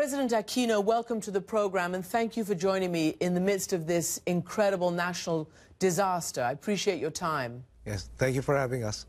President Aquino, welcome to the program, and thank you for joining me in the midst of this incredible national disaster. I appreciate your time. Yes, thank you for having us.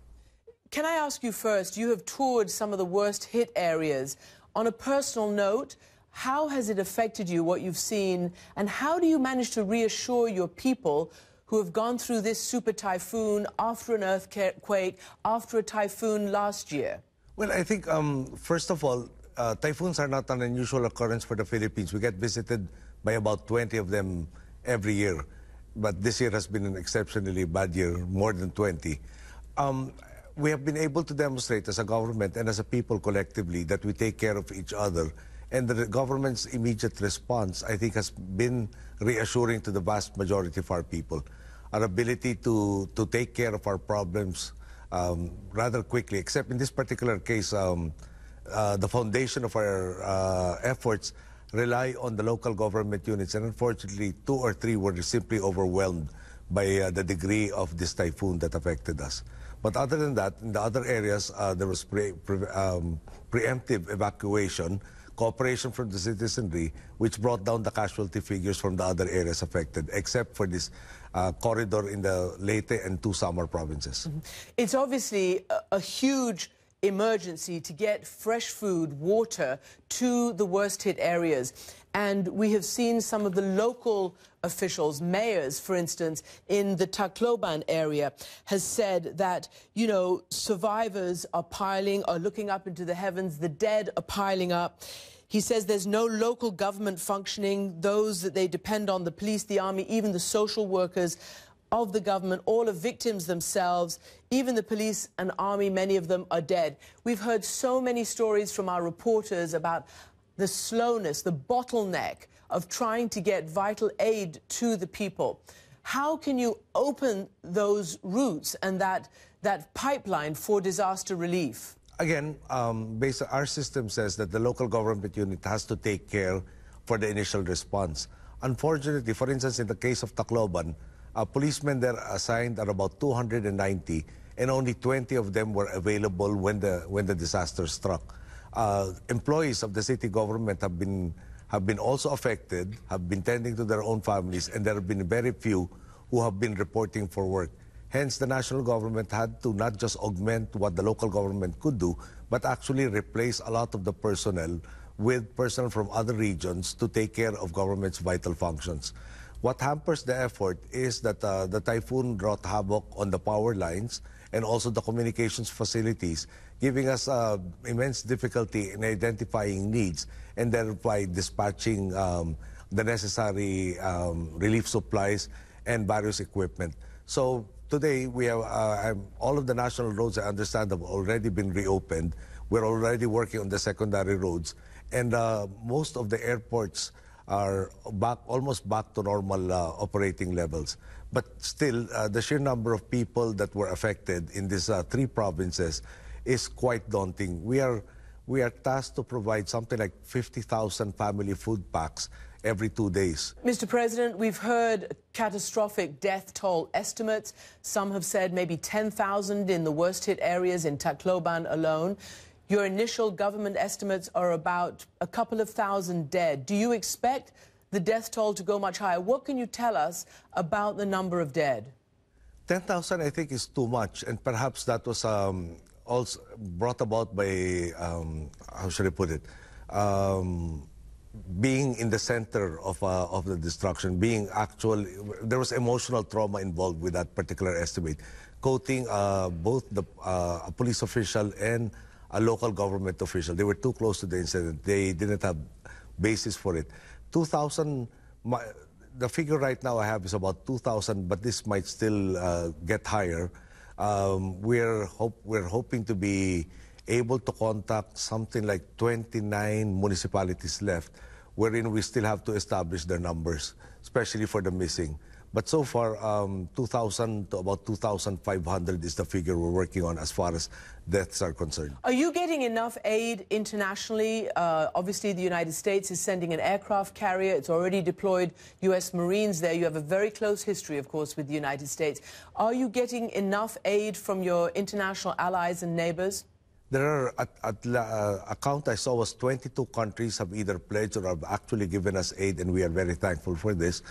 Can I ask you first, you have toured some of the worst hit areas. On a personal note, how has it affected you, what you've seen, and how do you manage to reassure your people who have gone through this super typhoon after an earthquake, after a typhoon last year? Well, I think, um, first of all, uh, typhoons are not an unusual occurrence for the Philippines. We get visited by about 20 of them every year. But this year has been an exceptionally bad year, more than 20. Um, we have been able to demonstrate as a government and as a people collectively that we take care of each other. And the government's immediate response, I think, has been reassuring to the vast majority of our people. Our ability to, to take care of our problems um, rather quickly, except in this particular case, um, uh, the foundation of our uh, efforts rely on the local government units. And unfortunately, two or three were simply overwhelmed by uh, the degree of this typhoon that affected us. But other than that, in the other areas, uh, there was pre pre um, preemptive evacuation, cooperation from the citizenry, which brought down the casualty figures from the other areas affected, except for this uh, corridor in the Leyte and two Samar provinces. Mm -hmm. It's obviously a, a huge emergency to get fresh food, water to the worst hit areas. And we have seen some of the local officials, mayors, for instance, in the Tacloban area, has said that, you know, survivors are piling, are looking up into the heavens, the dead are piling up. He says there's no local government functioning. Those that they depend on, the police, the army, even the social workers, of the government, all of victims themselves. Even the police and army, many of them are dead. We've heard so many stories from our reporters about the slowness, the bottleneck of trying to get vital aid to the people. How can you open those routes and that, that pipeline for disaster relief? Again, um, based on our system says that the local government unit has to take care for the initial response. Unfortunately, for instance, in the case of Tacloban, uh, policemen that are assigned are about 290, and only 20 of them were available when the when the disaster struck. Uh, employees of the city government have been have been also affected, have been tending to their own families, and there have been very few who have been reporting for work. Hence, the national government had to not just augment what the local government could do, but actually replace a lot of the personnel with personnel from other regions to take care of government's vital functions. What hampers the effort is that uh, the typhoon wrought havoc on the power lines and also the communications facilities, giving us uh, immense difficulty in identifying needs and thereby dispatching um, the necessary um, relief supplies and various equipment. So today, we have uh, all of the national roads, I understand, have already been reopened. We're already working on the secondary roads. And uh, most of the airports are back almost back to normal uh, operating levels. But still, uh, the sheer number of people that were affected in these uh, three provinces is quite daunting. We are we are tasked to provide something like 50,000 family food packs every two days. Mr. President, we've heard catastrophic death toll estimates. Some have said maybe 10,000 in the worst hit areas in Tacloban alone. Your initial government estimates are about a couple of thousand dead. Do you expect the death toll to go much higher? What can you tell us about the number of dead? 10,000, I think, is too much. And perhaps that was um, also brought about by, um, how should I put it? Um, being in the center of, uh, of the destruction, being actual, there was emotional trauma involved with that particular estimate, quoting uh, both the uh, police official and a local government official. They were too close to the incident. They didn't have basis for it. 2,000, the figure right now I have is about 2,000, but this might still uh, get higher. Um, we're, hope, we're hoping to be able to contact something like 29 municipalities left, wherein we still have to establish their numbers, especially for the missing. But so far, um, 2,000 to about 2,500 is the figure we're working on as far as deaths are concerned. Are you getting enough aid internationally? Uh, obviously, the United States is sending an aircraft carrier. It's already deployed U.S. Marines there. You have a very close history, of course, with the United States. Are you getting enough aid from your international allies and neighbors? There are, at, at uh, account I saw was 22 countries have either pledged or have actually given us aid, and we are very thankful for this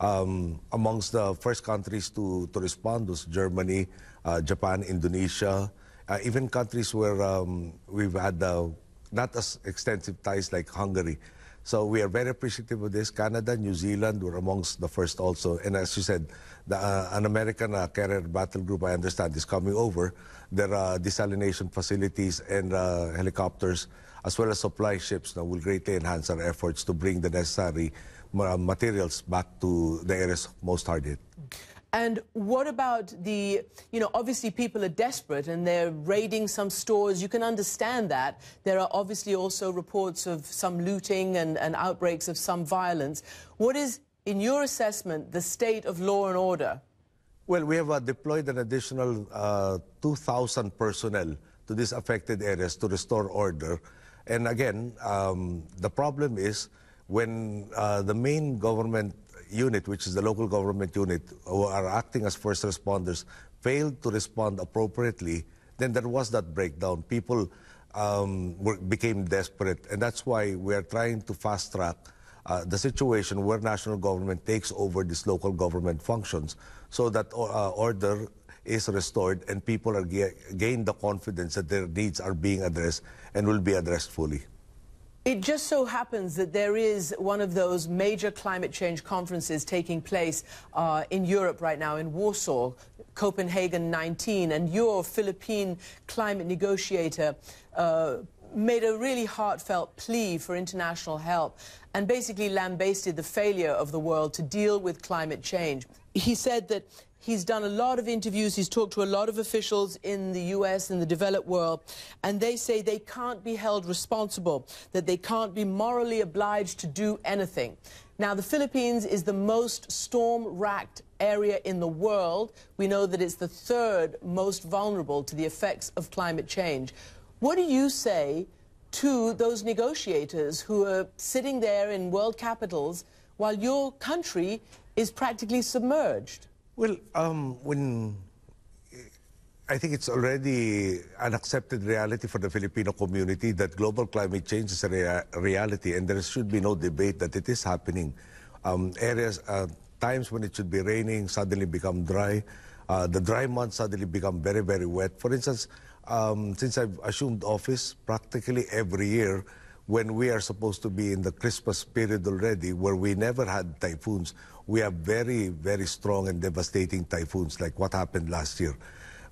um, amongst the first countries to, to respond was Germany, uh, Japan, Indonesia, uh, even countries where um, we've had uh, not as extensive ties like Hungary. So we are very appreciative of this. Canada, New Zealand were amongst the first also. And as you said, the, uh, an American uh, carrier battle group, I understand, is coming over. There are desalination facilities and uh, helicopters, as well as supply ships, now will greatly enhance our efforts to bring the necessary uh, materials back to the areas most hard hit. And what about the, you know, obviously people are desperate and they're raiding some stores. You can understand that. There are obviously also reports of some looting and, and outbreaks of some violence. What is, in your assessment, the state of law and order? Well, we have uh, deployed an additional uh, 2,000 personnel to these affected areas to restore order. And again, um, the problem is when uh, the main government unit, which is the local government unit, who are acting as first responders, failed to respond appropriately, then there was that breakdown. People um, were, became desperate, and that's why we are trying to fast track uh, the situation where national government takes over these local government functions so that uh, order is restored and people are gain the confidence that their needs are being addressed and will be addressed fully. It just so happens that there is one of those major climate change conferences taking place uh, in Europe right now, in Warsaw, Copenhagen 19, and your Philippine climate negotiator uh, made a really heartfelt plea for international help and basically lambasted the failure of the world to deal with climate change. He said that He's done a lot of interviews. He's talked to a lot of officials in the U.S. and the developed world, and they say they can't be held responsible, that they can't be morally obliged to do anything. Now, the Philippines is the most storm-racked area in the world. We know that it's the third most vulnerable to the effects of climate change. What do you say to those negotiators who are sitting there in world capitals while your country is practically submerged? Well, um, when I think it's already an accepted reality for the Filipino community that global climate change is a rea reality, and there should be no debate that it is happening. Um, areas, uh, times when it should be raining suddenly become dry. Uh, the dry months suddenly become very, very wet. For instance, um, since I've assumed office, practically every year, when we are supposed to be in the Christmas period already, where we never had typhoons, we have very, very strong and devastating typhoons like what happened last year.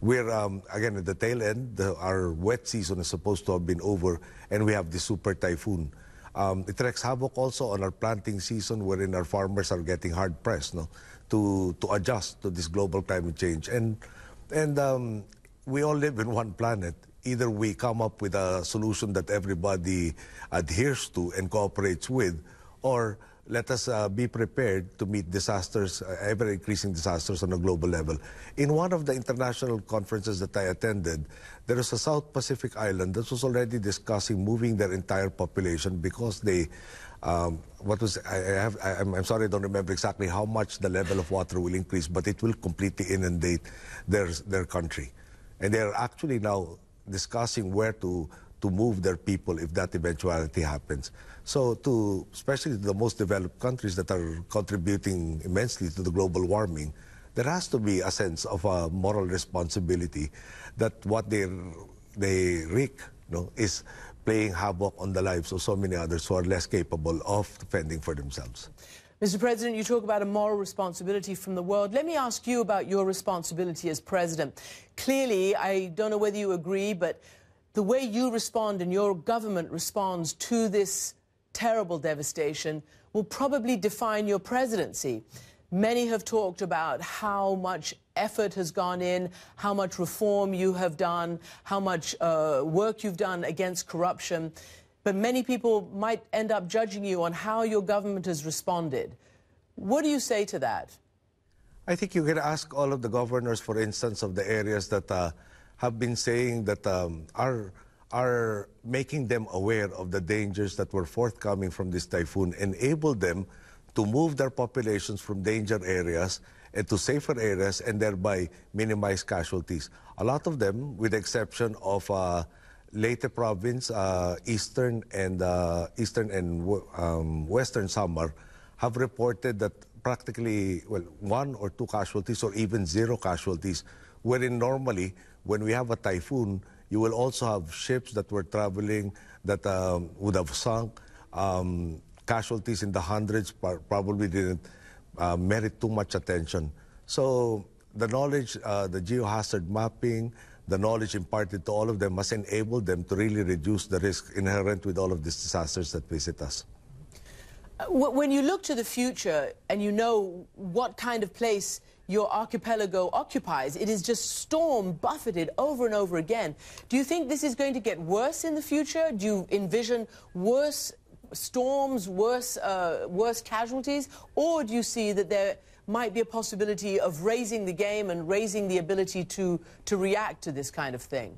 We're, um, again, at the tail end. The, our wet season is supposed to have been over, and we have the super typhoon. Um, it wreaks havoc also on our planting season, wherein our farmers are getting hard pressed no, to, to adjust to this global climate change. And, and um, we all live in one planet. Either we come up with a solution that everybody adheres to and cooperates with, or let us uh, be prepared to meet disasters, uh, ever-increasing disasters on a global level. In one of the international conferences that I attended, there was a South Pacific island that was already discussing moving their entire population because they, um, what was, I, have, I, am sorry, I don't remember exactly how much the level of water will increase, but it will completely inundate their, their country. And they're actually now discussing where to to move their people if that eventuality happens. So to especially the most developed countries that are contributing immensely to the global warming, there has to be a sense of a moral responsibility that what they they wreak you know, is playing havoc on the lives of so many others who are less capable of fending for themselves. Mr. President, you talk about a moral responsibility from the world. Let me ask you about your responsibility as president. Clearly, I don't know whether you agree, but the way you respond and your government responds to this terrible devastation will probably define your presidency. Many have talked about how much effort has gone in, how much reform you have done, how much uh, work you've done against corruption. But many people might end up judging you on how your government has responded. What do you say to that? I think you can ask all of the governors, for instance, of the areas that uh, have been saying that um, are are making them aware of the dangers that were forthcoming from this typhoon, enable them to move their populations from danger areas and to safer areas and thereby minimize casualties. A lot of them, with the exception of uh, Leyte province, uh, eastern and uh, eastern and um, western Samar, have reported that practically well one or two casualties or even zero casualties, wherein normally when we have a typhoon, you will also have ships that were traveling that um, would have sunk. Um, casualties in the hundreds probably didn't uh, merit too much attention. So the knowledge, uh, the geohazard mapping, the knowledge imparted to all of them must enable them to really reduce the risk inherent with all of these disasters that visit us. Uh, when you look to the future and you know what kind of place your archipelago occupies. It is just storm buffeted over and over again. Do you think this is going to get worse in the future? Do you envision worse storms, worse, uh, worse casualties? Or do you see that there might be a possibility of raising the game and raising the ability to, to react to this kind of thing?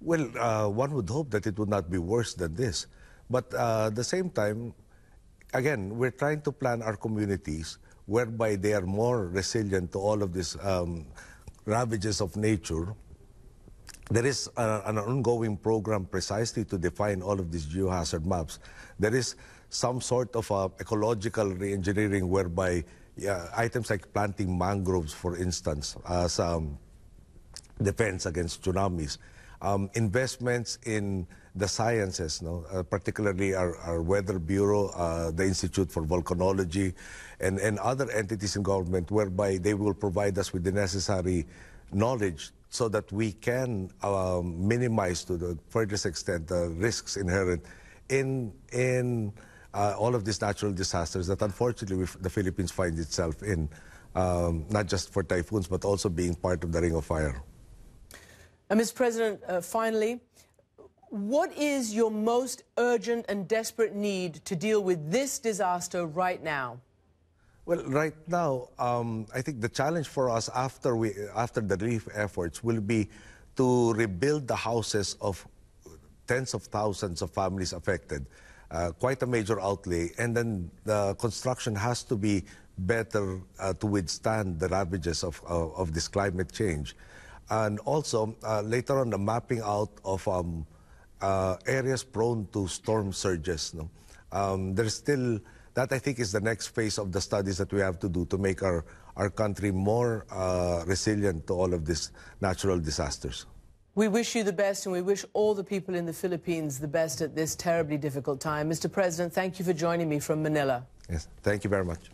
Well, uh, one would hope that it would not be worse than this. But uh, at the same time, again, we're trying to plan our communities whereby they are more resilient to all of these um, ravages of nature. There is a, an ongoing program precisely to define all of these geohazard maps. There is some sort of a uh, ecological reengineering whereby items like planting mangroves, for instance, as um, defense against tsunamis, um, investments in the sciences, no? Uh, particularly our, our, Weather Bureau, uh, the Institute for Volcanology, and, and other entities in government, whereby they will provide us with the necessary knowledge so that we can uh, minimize to the furthest extent the risks inherent in, in uh, all of these natural disasters that unfortunately the Philippines finds itself in, um, not just for typhoons, but also being part of the Ring of Fire. And uh, Mr. President, uh, finally, what is your most urgent and desperate need to deal with this disaster right now? Well, right now, um, I think the challenge for us after we after the relief efforts will be to rebuild the houses of tens of thousands of families affected. Uh, quite a major outlay, and then the construction has to be better uh, to withstand the ravages of, of, of this climate change. And also, uh, later on, the mapping out of um, uh, areas prone to storm surges. No? Um, there's still, that I think is the next phase of the studies that we have to do to make our, our country more uh, resilient to all of these natural disasters. We wish you the best and we wish all the people in the Philippines the best at this terribly difficult time. Mr. President, thank you for joining me from Manila. Yes, thank you very much.